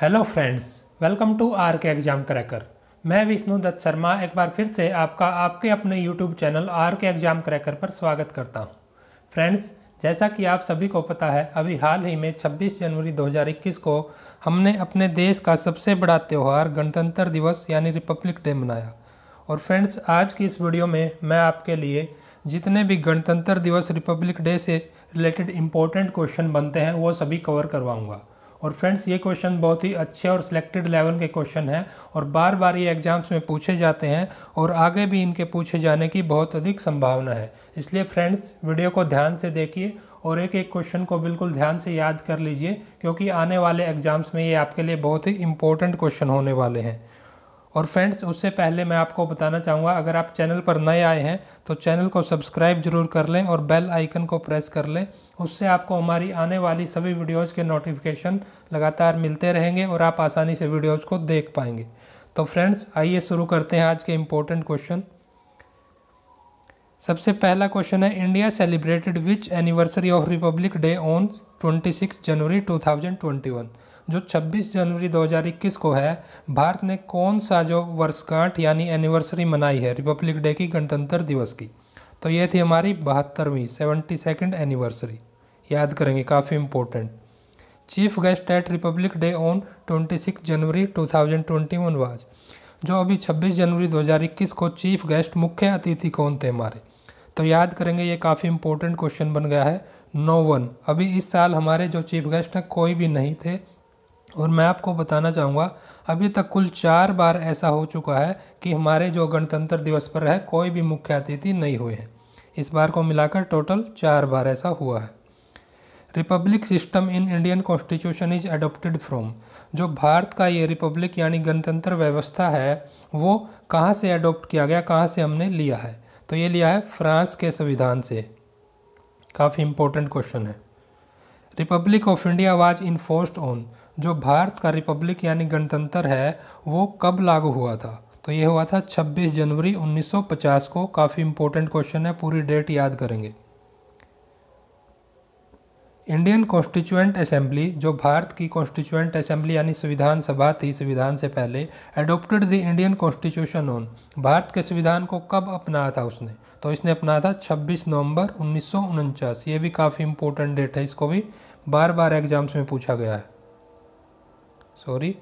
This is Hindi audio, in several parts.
hello friends welcome to R K exam cracker मैं विष्णु दत्त शर्मा एक बार फिर से आपका आपके अपने YouTube channel R K exam cracker पर स्वागत करता हूं फ्रेंड्स जैसा कि आप सभी को पता है अभी हाल ही में 26 जनवरी 2021 को हमने अपने देश का सबसे बड़ा त्यौहार गणतंत्र दिवस यानी रिपब्लिक डे मनाया और फ्रेंड्स आज की इस वीडियो में मैं आपके लिए जितने भी गणतंत्र दिवस रिपब्लिक डे से रिलेटेड इंपॉर्टेंट क्वेश्चन बनते हैं वो सभी कवर करवाऊँगा और फ्रेंड्स ये क्वेश्चन बहुत ही अच्छे और सिलेक्टेड लेवल के क्वेश्चन हैं और बार बार ये एग्जाम्स में पूछे जाते हैं और आगे भी इनके पूछे जाने की बहुत अधिक संभावना है इसलिए फ्रेंड्स वीडियो को ध्यान से देखिए और एक एक क्वेश्चन को बिल्कुल ध्यान से याद कर लीजिए क्योंकि आने वाले एग्जाम्स में ये आपके लिए बहुत ही इंपॉर्टेंट क्वेश्चन होने वाले हैं और फ्रेंड्स उससे पहले मैं आपको बताना चाहूँगा अगर आप चैनल पर नए आए हैं तो चैनल को सब्सक्राइब जरूर कर लें और बेल आइकन को प्रेस कर लें उससे आपको हमारी आने वाली सभी वीडियोज़ के नोटिफिकेशन लगातार मिलते रहेंगे और आप आसानी से वीडियोज़ को देख पाएंगे तो फ्रेंड्स आइए शुरू करते हैं आज के इम्पोर्टेंट क्वेश्चन सबसे पहला क्वेश्चन है India celebrated which anniversary of republic day on 26 January 2021 जो 26 जनवरी 2021 को है भारत ने कौन सा जो वर्षगांठ यानी एनिवर्सरी मनाई है रिपब्लिक डे की गणतंत्र दिवस की तो ये थी हमारी बहत्तरवीं सेवेंटी सेकेंड एनिवर्सरी याद करेंगे काफ़ी important chief guest at republic day on 26 January 2021 was जो अभी 26 जनवरी 2021 को चीफ गेस्ट मुख्य अतिथि कौन थे हमारे तो याद करेंगे ये काफ़ी इंपॉर्टेंट क्वेश्चन बन गया है नो वन अभी इस साल हमारे जो चीफ गेस्ट हैं कोई भी नहीं थे और मैं आपको बताना चाहूँगा अभी तक कुल चार बार ऐसा हो चुका है कि हमारे जो गणतंत्र दिवस पर है कोई भी मुख्य अतिथि नहीं हुए हैं इस बार को मिलाकर टोटल चार बार ऐसा हुआ है republic system in Indian constitution is adopted from जो भारत का ये रिपब्लिक यानी गणतंत्र व्यवस्था है वो कहाँ से अडोप्ट किया गया कहाँ से हमने लिया है तो ये लिया है फ्रांस के संविधान से काफ़ी इम्पोर्टेंट क्वेश्चन है republic of India was enforced on जो भारत का रिपब्लिक यानी गणतंत्र है वो कब लागू हुआ था तो ये हुआ था 26 जनवरी 1950 को काफ़ी इम्पोर्टेंट क्वेश्चन है पूरी डेट याद करेंगे इंडियन कॉन्स्टिट्यूएंट असेंबली जो भारत की कॉन्स्टिट्यूएंट असेंबली यानी संविधान सभा थी संविधान से पहले adopted the Indian constitution on Bharat के संविधान को कब अपनाया था उसने तो इसने अपनाया था 26 नवंबर उन्नीस ये भी काफ़ी इंपॉर्टेंट डेट है इसको भी बार बार एग्जाम्स में पूछा गया है sorry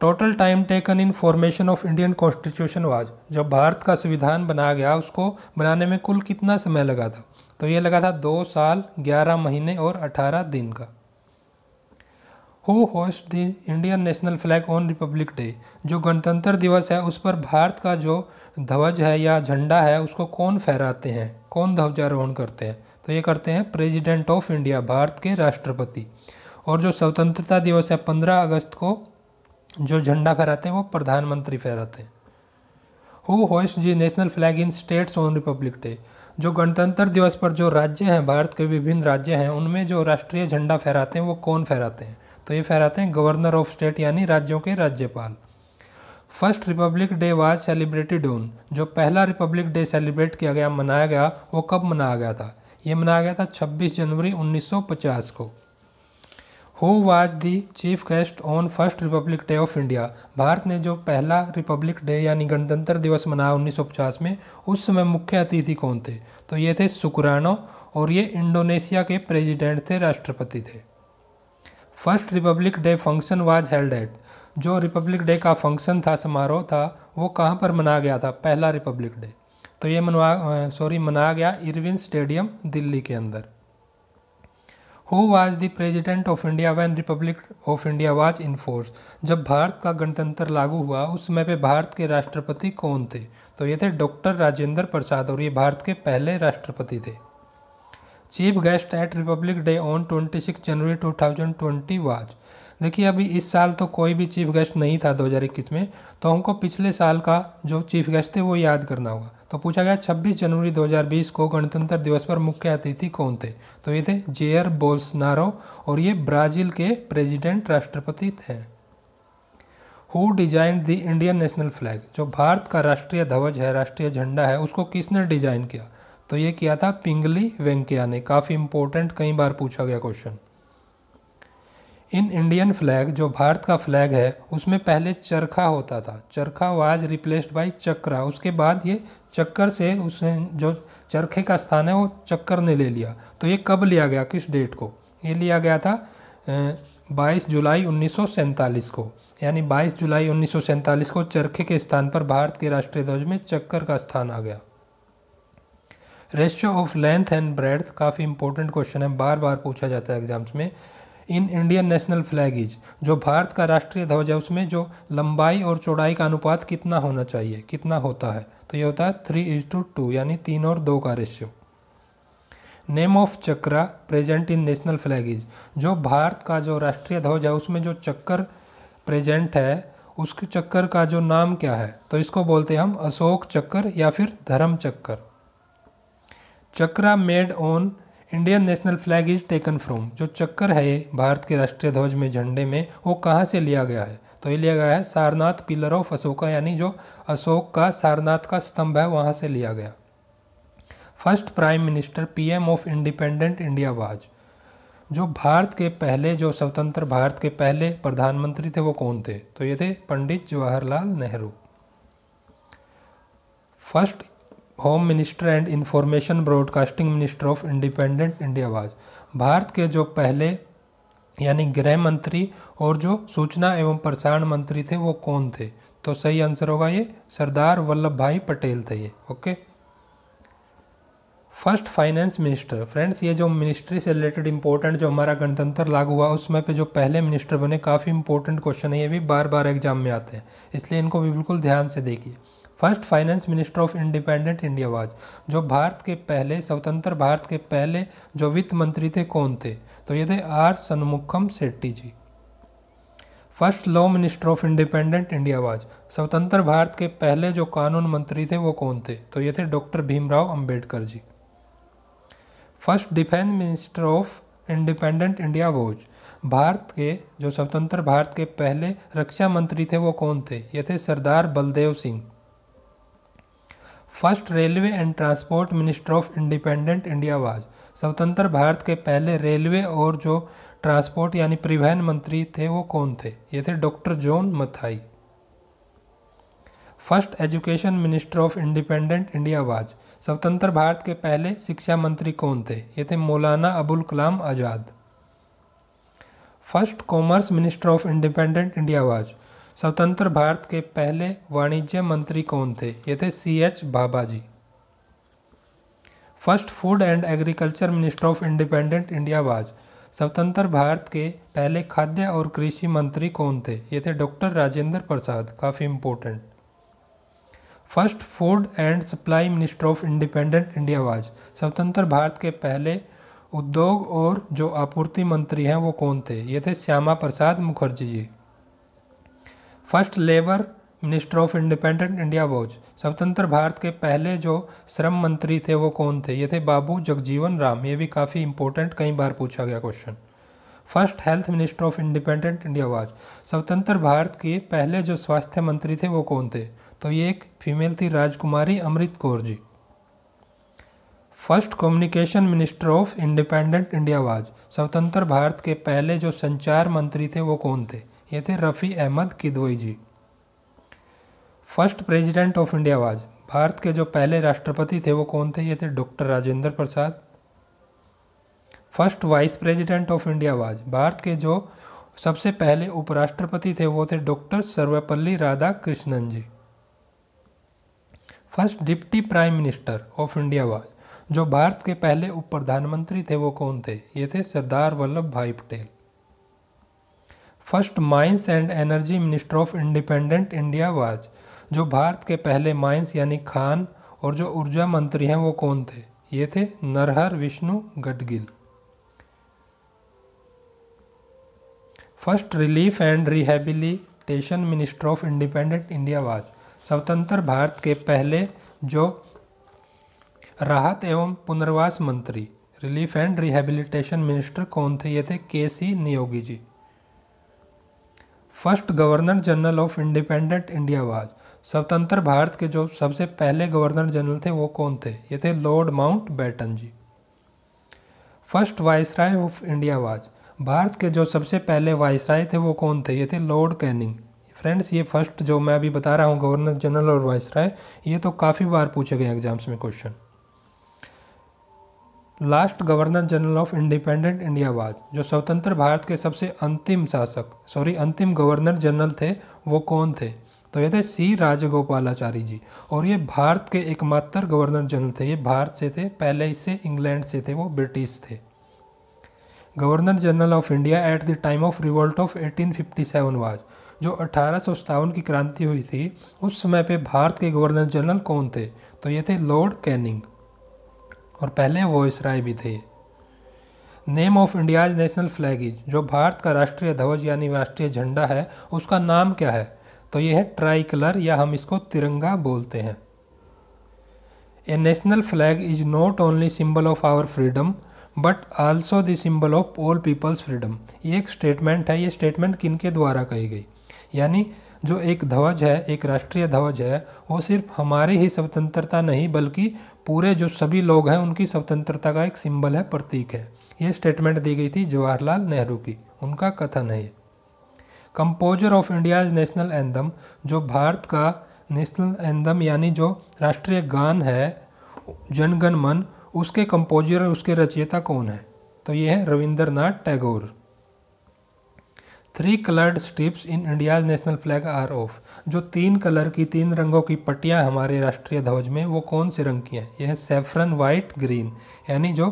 total time taken in formation of Indian constitution was जब भारत का संविधान बनाया गया उसको बनाने में कुल कितना समय लगा था तो ये लगा था दो साल ग्यारह महीने और अठारह दिन का who hoist the Indian national flag on republic day जो गणतंत्र दिवस है उस पर भारत का जो ध्वज है या झंडा है उसको कौन फहराते हैं कौन ध्वजारोहण करते हैं तो ये करते हैं प्रेजिडेंट ऑफ इंडिया भारत के राष्ट्रपति और जो स्वतंत्रता दिवस है पंद्रह अगस्त को जो झंडा फहराते हैं वो प्रधानमंत्री फहराते हैं who hoist the national flag in states on republic day जो गणतंत्र दिवस पर जो राज्य हैं भारत के विभिन्न राज्य हैं उनमें जो राष्ट्रीय झंडा फहराते हैं वो कौन फहराते हैं तो ये फहराते हैं गवर्नर ऑफ स्टेट यानी राज्यों के राज्यपाल first republic day was celebrated on जो पहला रिपब्लिक डे सेलिब्रेट किया गया मनाया गया वो कब मनाया गया था ये मनाया गया था 26 जनवरी 1950 को who was the chief guest on first republic day of India Bharat ने जो पहला रिपब्लिक डे यानी गणतंत्र दिवस मनाया उन्नीस में उस समय मुख्य अतिथि कौन थे तो ये थे सुकुरानो और ये इंडोनेशिया के प्रेसिडेंट थे राष्ट्रपति थे first republic day function was held at जो रिपब्लिक डे का फंक्शन था समारोह था वो कहाँ पर मनाया गया था पहला रिपब्लिक डे तो ये मनवा सॉरी मनाया गया इरविन स्टेडियम दिल्ली के अंदर who was the president of India when republic of India was in force जब भारत का गणतंत्र लागू हुआ उस समय पे भारत के राष्ट्रपति कौन थे तो ये थे डॉक्टर राजेंद्र प्रसाद और ये भारत के पहले राष्ट्रपति थे chief guest at republic day on twenty six January two thousand twenty was देखिए अभी इस साल तो कोई भी चीफ गेस्ट नहीं था 2021 में तो हमको पिछले साल का जो चीफ गेस्ट थे वो याद करना होगा तो पूछा गया 26 जनवरी 2020 को गणतंत्र दिवस पर मुख्य अतिथि कौन थे तो ये थे जेयर बोल्सनारो और ये ब्राज़ील के प्रेसिडेंट राष्ट्रपति थे who design the Indian national flag जो भारत का राष्ट्रीय ध्वज है राष्ट्रीय झंडा है उसको किसने डिजाइन किया तो ये किया था पिंगली वेंकैया ने काफ़ी इंपॉर्टेंट कई बार पूछा गया क्वेश्चन इन इंडियन फ्लैग जो भारत का फ्लैग है उसमें पहले चरखा होता था चरखा वाज रिप्लेस्ड बाय चक्रा उसके बाद ये चक्कर से उसने जो चरखे का स्थान है वो चक्कर ने ले लिया तो ये कब लिया गया किस डेट को ये लिया गया था बाईस जुलाई उन्नीस को यानी बाईस जुलाई उन्नीस को चरखे के स्थान पर भारत के राष्ट्रीय ध्वज में चक्कर का स्थान आ गया ratio of length and breadth काफ़ी इंपॉर्टेंट क्वेश्चन है बार बार पूछा जाता है एग्जाम्स में in Indian national flag is जो भारत का राष्ट्रीय ध्वज है उसमें जो लंबाई और चौड़ाई का अनुपात कितना होना चाहिए कितना होता है तो ये होता है थ्री इज टू टू यानी तीन और दो का ratio name of chakra present in national flag is जो भारत का जो राष्ट्रीय ध्वज है उसमें जो चक्कर प्रेजेंट है उसके चक्कर का जो नाम क्या है तो इसको बोलते हैं हम अशोक चक्कर या फिर धर्म चक्कर chakra made on Indian national flag is taken from जो चक्कर है भारत के राष्ट्रीय ध्वज में झंडे में वो कहाँ से लिया गया है तो ये लिया गया है सारनाथ पिलर ऑफ अशोका यानी जो अशोक का सारनाथ का स्तंभ है वहाँ से लिया गया first prime minister PM of independent India was जो भारत के पहले जो स्वतंत्र भारत के पहले प्रधानमंत्री थे वो कौन थे तो ये थे Pandit Jawaharlal Nehru first home minister and information broadcasting minister of independent India was Bharat के जो पहले यानी गृह मंत्री और जो सूचना एवं प्रसारण मंत्री थे वो कौन थे तो सही आंसर होगा ये सरदार वल्लभ भाई पटेल थे ये okay first finance minister friends ये जो मिनिस्ट्री से रिलेटेड इंपॉर्टेंट जो हमारा गणतंत्र लागू हुआ उसमें पे जो पहले मिनिस्टर बने काफ़ी इंपॉर्टेंट क्वेश्चन है ये भी बार बार एग्जाम में आते हैं इसलिए इनको भी बिल्कुल ध्यान से देखिए first finance minister of independent India was जो भारत के पहले स्वतंत्र भारत के पहले जो वित्त मंत्री थे कौन थे तो ये थे R Shanmukham Chetty ji first law minister of independent India was स्वतंत्र भारत के पहले जो कानून मंत्री थे वो कौन थे तो ये थे doctor Bhimrao Ambedkar ji first defence minister of independent India was Bharat के जो स्वतंत्र भारत के पहले रक्षा मंत्री थे वो कौन थे ये थे Sardar Baldev Singh first railway and transport minister of independent India was स्वतंत्र भारत के पहले रेलवे और जो ट्रांसपोर्ट यानी परिवहन मंत्री थे वो कौन थे ये थे doctor John Mathai first education minister of independent India was स्वतंत्र भारत के पहले शिक्षा मंत्री कौन थे ये थे Maulana Abul Kalam Azad first commerce minister of independent India was स्वतंत्र भारत के पहले वाणिज्य मंत्री कौन थे ये थे C H Bhabha ji first food and agriculture minister of independent India was स्वतंत्र भारत के पहले खाद्य और कृषि मंत्री कौन थे ये थे डॉक्टर राजेंद्र प्रसाद काफ़ी important first food and supply minister of independent India was स्वतंत्र भारत के पहले उद्योग और जो आपूर्ति मंत्री हैं वो कौन थे ये थे Shyama Prasad Mukherjee ji first labour minister of independent India was स्वतंत्र भारत के पहले जो श्रम मंत्री थे वो कौन थे ये थे बाबू जगजीवन राम ये भी काफ़ी इंपॉर्टेंट कई बार पूछा गया question first health minister of independent India was स्वतंत्र भारत के पहले जो स्वास्थ्य मंत्री थे वो कौन थे तो ये एक फीमेल थी Rajkumari Amrit Kaur ji first communication minister of independent India was स्वतंत्र भारत के पहले जो संचार मंत्री थे वो कौन थे ये थे Rafi Ahmed Kidwai ji first president of India was Bharat के जो पहले राष्ट्रपति थे वो कौन थे ये थे doctor Rajendra Prasad first vice president of India was Bharat के जो सबसे पहले उपराष्ट्रपति थे वो थे doctor Sarvepalli Radhakrishnan ji first deputy prime minister of India was जो भारत के पहले उप प्रधानमंत्री थे वो कौन थे ये थे Sardar Vallabhbhai Patel first mines and energy minister of independent India was जो भारत के पहले माइंस यानी खान और जो ऊर्जा मंत्री हैं वो कौन थे ये थे Narhar Vishnu Gadgil first relief and rehabilitation minister of independent India was स्वतंत्र भारत के पहले जो राहत एवं पुनर्वास मंत्री रिलीफ एंड रिहेबिलिटेशन मिनिस्टर कौन थे ये थे K C Neogy ji first governor general of independent India was स्वतंत्र भारत के जो सबसे पहले गवर्नर जनरल थे वो कौन थे ये थे Lord Mountbatten ji first viceroy of India was Bharat के जो सबसे पहले वाइसराय थे वो कौन थे ये थे लॉर्ड कैनिंग फ्रेंड्स ये फर्स्ट जो मैं अभी बता रहा हूँ गवर्नर जनरल और वाइस राय ये तो काफ़ी बार पूछे गए एग्जाम्स में question last governor general of independent India was जो स्वतंत्र भारत के सबसे अंतिम शासक सॉरी अंतिम गवर्नर जनरल थे वो कौन थे तो ये थे सी राजगोपालाचारी जी और ये भारत के एकमात्र गवर्नर जनरल थे ये भारत से थे पहले इससे इंग्लैंड से थे वो ब्रिटिश थे governor general of India at the time of revolt of eighteen fifty seven was जो अठारह की क्रांति हुई थी उस समय पे भारत के गवर्नर जनरल कौन थे तो ये थे लॉर्ड कैनिंग और पहले वॉइस राय भी थे name of India's national flag is जो भारत का राष्ट्रीय ध्वज यानी राष्ट्रीय झंडा है उसका नाम क्या है तो यह है ट्राई कलर या हम इसको तिरंगा बोलते हैं a national flag is not only symbol of our freedom but also the symbol of all people's freedom ये एक स्टेटमेंट है ये स्टेटमेंट किन के द्वारा कही गई यानी जो एक ध्वज है एक राष्ट्रीय ध्वज है वो सिर्फ हमारी ही स्वतंत्रता नहीं बल्कि पूरे जो सभी लोग हैं उनकी स्वतंत्रता का एक सिंबल है प्रतीक है ये स्टेटमेंट दी गई थी जवाहरलाल नेहरू की उनका कथन है composer of India's national anthem जो भारत का नेशनल एंदम यानी जो राष्ट्रीय गान है जनगण मन उसके कंपोजर और उसके रचयिता कौन है तो ये है Rabindranath Tagore three coloured strips in India's national flag are of जो तीन कलर की तीन रंगों की पट्टियाँ हमारे राष्ट्रीय ध्वज में वो कौन से रंग की हैं यह है सेफ्रन वाइट ग्रीन यानी जो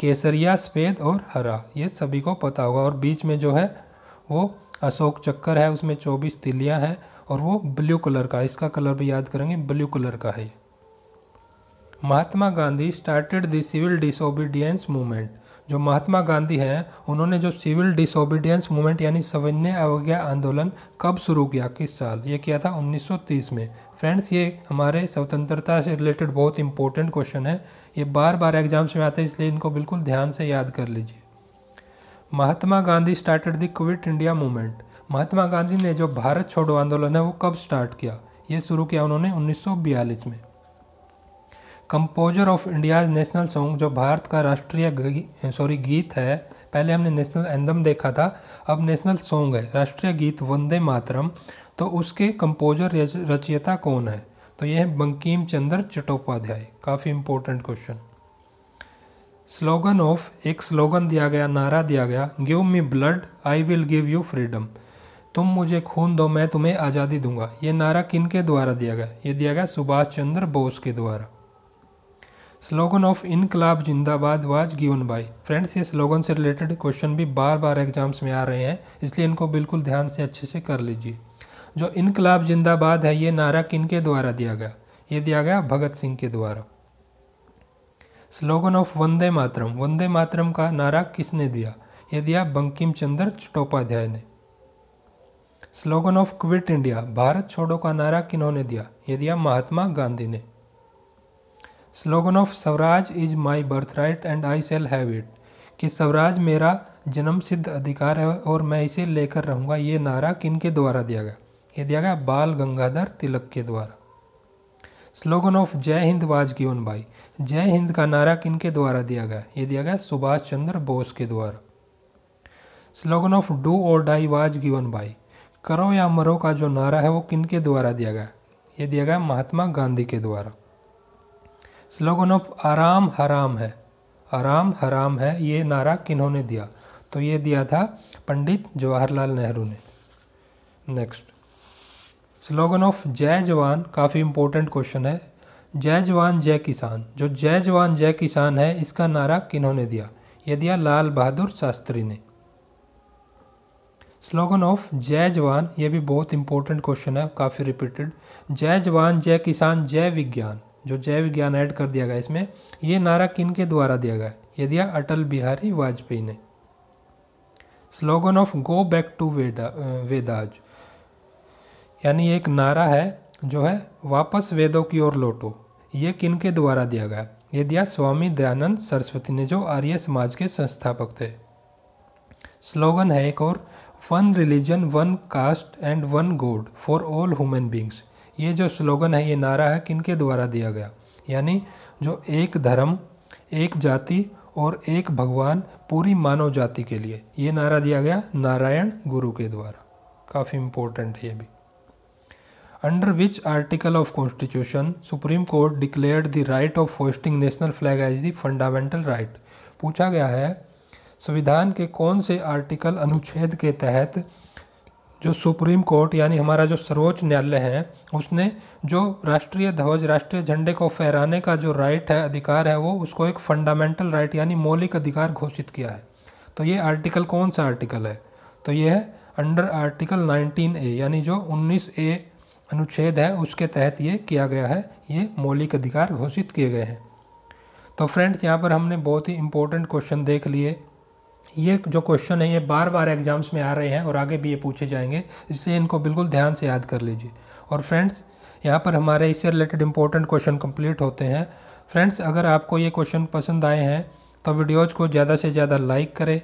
केसरिया सफ़ेद और हरा ये सभी को पता होगा और बीच में जो है वो अशोक चक्कर है उसमें चौबीस तिलियाँ हैं और वो ब्लू कलर का इसका कलर भी याद करेंगे ब्लू कलर का है Mahatma Gandhi started the civil disobedience movement जो महात्मा गांधी हैं उन्होंने जो सिविल डिसोबीडियंस मूवमेंट यानी सविनय अवज्ञा आंदोलन कब शुरू किया किस साल ये किया था 1930 में फ्रेंड्स ये हमारे स्वतंत्रता से रिलेटेड बहुत इंपॉर्टेंट क्वेश्चन है ये बार बार एग्जाम्स में आते हैं इसलिए इनको बिल्कुल ध्यान से याद कर लीजिए Mahatma Gandhi started the quit India movement Mahatma Gandhi ने जो भारत छोड़ो आंदोलन है वो कब स्टार्ट किया ये शुरू किया उन्होंने उन्नीस में composer of India's national song जो भारत का राष्ट्रीय सॉरी गीत है पहले हमने नेशनल एंदम देखा था अब नेशनल सॉन्ग है राष्ट्रीय गीत वंदे मातरम तो उसके कंपोजर रचयिता कौन है तो यह है बंकीम चंद्र चट्टोपाध्याय काफ़ी इंपॉर्टेंट क्वेश्चन स्लोगन ऑफ एक स्लोगन दिया गया नारा दिया गया give me blood I will give you freedom तुम मुझे खून दो मैं तुम्हें आज़ादी दूंगा ये नारा किन के द्वारा दिया गया ये दिया गया सुभाष चंद्र बोस के द्वारा स्लोगन ऑफ इनकलाब जिंदाबाद वाज गिवन बाय फ्रेंड्स ये स्लोगन से रिलेटेड क्वेश्चन भी बार बार एग्जाम्स में आ रहे हैं इसलिए इनको बिल्कुल ध्यान से अच्छे से कर लीजिए जो इनकलाब जिंदाबाद है ये नारा किन के द्वारा दिया गया ये दिया गया भगत सिंह के द्वारा स्लोगन ऑफ वंदे मातरम वंदे मातरम का नारा किसने दिया ये दिया बंकिम चंद्र चट्टोपाध्याय ने slogan of quit India Bharat छोड़ो का नारा किन्होंने दिया ये दिया महात्मा गांधी ने slogan of swaraj is my birth right and I shall have it कि स्वराज मेरा जन्म सिद्ध अधिकार है और मैं इसे लेकर रहूँगा ये नारा किन के द्वारा दिया गया ये दिया गया बाल गंगाधर तिलक के द्वारा स्लोगन ऑफ जय हिंद वाजगीवन भाई जय हिंद का नारा किन के द्वारा दिया गया ये दिया गया सुभाष चंद्र बोस के द्वारा स्लोगन ऑफ डू और डाई वाज गिवन भाई करो या मरो का जो नारा है वो किन के द्वारा दिया गया ये दिया गया महात्मा गांधी के द्वारा स्लोगन ऑफ आराम हराम है आराम हराम है ये नारा किन्होंने दिया तो ये दिया था पंडित जवाहरलाल नेहरू ने नेक्स्ट स्लोगन ऑफ जय जवान काफ़ी इम्पोर्टेंट क्वेश्चन है जय जवान जय किसान जो जय जवान जय किसान है इसका नारा किन्होंने दिया ये दिया लाल बहादुर शास्त्री ने स्लोगन ऑफ जय जवान ये भी बहुत इंपॉर्टेंट क्वेश्चन है काफ़ी रिपीटेड जय जवान जय किसान जय विज्ञान जो जैव विज्ञान ऐड कर दिया गया इसमें ये नारा किन के द्वारा दिया गया ये दिया हाँ, अटल बिहारी वाजपेयी ने slogan of go back to Veda Vedas यानी एक नारा है जो है वापस वेदों की ओर लौटो ये किन के द्वारा दिया गया ये दिया हाँ, स्वामी दयानंद सरस्वती ने जो आर्य समाज के संस्थापक थे स्लोगन है एक और one religion one caste and one god for all human beings ये जो स्लोगन है ये नारा है किनके द्वारा दिया गया यानी जो एक धर्म एक जाति और एक भगवान पूरी मानव जाति के लिए ये नारा दिया गया नारायण गुरु के द्वारा काफ़ी इम्पोर्टेंट है ये भी under which article of constitution supreme court declared the right of hosting national flag as the fundamental right पूछा गया है संविधान के कौन से आर्टिकल अनुच्छेद के तहत जो सुप्रीम कोर्ट यानी हमारा जो सर्वोच्च न्यायालय है उसने जो राष्ट्रीय ध्वज राष्ट्रीय झंडे को फहराने का जो राइट है अधिकार है वो उसको एक फंडामेंटल राइट यानी मौलिक अधिकार घोषित किया है तो ये आर्टिकल कौन सा आर्टिकल है तो ये है अंडर आर्टिकल 19 ए यानी जो 19 ए अनुच्छेद है उसके तहत ये किया गया है ये मौलिक अधिकार घोषित किए गए हैं तो फ्रेंड्स यहाँ पर हमने बहुत ही इम्पोर्टेंट क्वेश्चन देख लिए ये जो क्वेश्चन है ये बार बार एग्ज़ाम्स में आ रहे हैं और आगे भी ये पूछे जाएंगे इसलिए इनको बिल्कुल ध्यान से याद कर लीजिए और फ्रेंड्स यहाँ पर हमारे इससे रिलेटेड इंपॉर्टेंट क्वेश्चन कंप्लीट होते हैं फ्रेंड्स अगर आपको ये क्वेश्चन पसंद आए हैं तो वीडियोज़ को ज़्यादा से ज़्यादा लाइक करें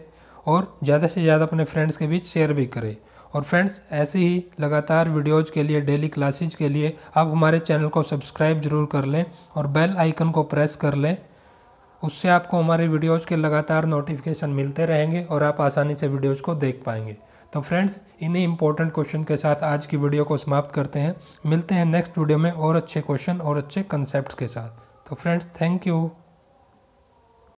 और ज़्यादा से ज़्यादा अपने फ्रेंड्स के बीच शेयर भी करें और फ्रेंड्स ऐसे ही लगातार वीडियोज़ के लिए डेली क्लासेज के लिए आप हमारे चैनल को सब्सक्राइब जरूर कर लें और बेल आइकन को प्रेस कर लें उससे आपको हमारे वीडियोज़ के लगातार नोटिफिकेशन मिलते रहेंगे और आप आसानी से वीडियोज़ को देख पाएंगे तो फ्रेंड्स इन्हीं इंपॉर्टेंट क्वेश्चन के साथ आज की वीडियो को समाप्त करते हैं मिलते हैं नेक्स्ट वीडियो में और अच्छे क्वेश्चन और अच्छे कंसेप्ट के साथ तो फ्रेंड्स थैंक यू